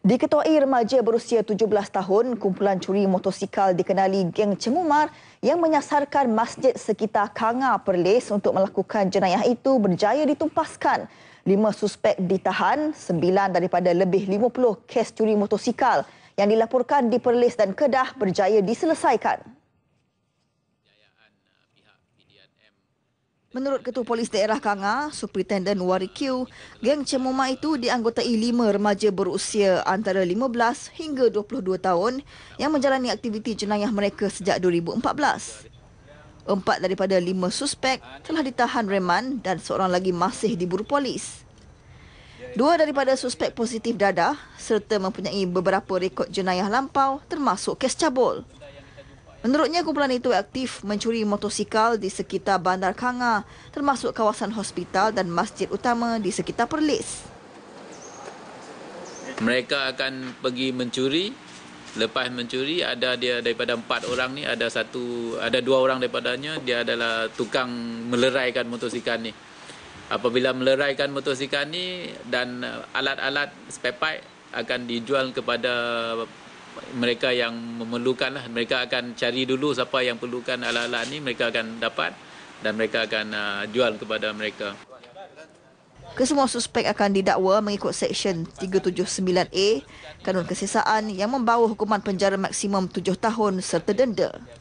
Diketuai remaja berusia 17 tahun, kumpulan curi motosikal dikenali geng Cemumar yang menyasarkan masjid sekitar Kanga Perlis untuk melakukan jenayah itu berjaya ditumpaskan. Lima suspek ditahan, sembilan daripada lebih 50 kes curi motosikal yang dilaporkan di Perlis dan Kedah berjaya diselesaikan. Menurut Ketua Polis Daerah Kanga, Superintendent Warikiu, geng cemuma itu dianggotai lima remaja berusia antara 15 hingga 22 tahun yang menjalani aktiviti jenayah mereka sejak 2014. Empat daripada lima suspek telah ditahan reman dan seorang lagi masih diburu polis. Dua daripada suspek positif dadah serta mempunyai beberapa rekod jenayah lampau termasuk kes cabul. Menurutnya, kumpulan itu aktif mencuri motosikal di sekitar Bandar Kanga termasuk kawasan hospital dan masjid utama di sekitar Perlis. Mereka akan pergi mencuri. Lepas mencuri, ada dia daripada empat orang ni, ada satu, ada dua orang daripadanya, dia adalah tukang meleraikan motosikal ni. Apabila meleraikan motosikal ni dan alat-alat spare part akan dijual kepada mereka yang memerlukan lah mereka akan cari dulu siapa yang perlukan alat-alat ni mereka akan dapat dan mereka akan uh, jual kepada mereka. Kesemua suspek akan didakwa mengikut Seksyen 379A Kanun Kesesaan yang membawa hukuman penjara maksimum 7 tahun serta denda.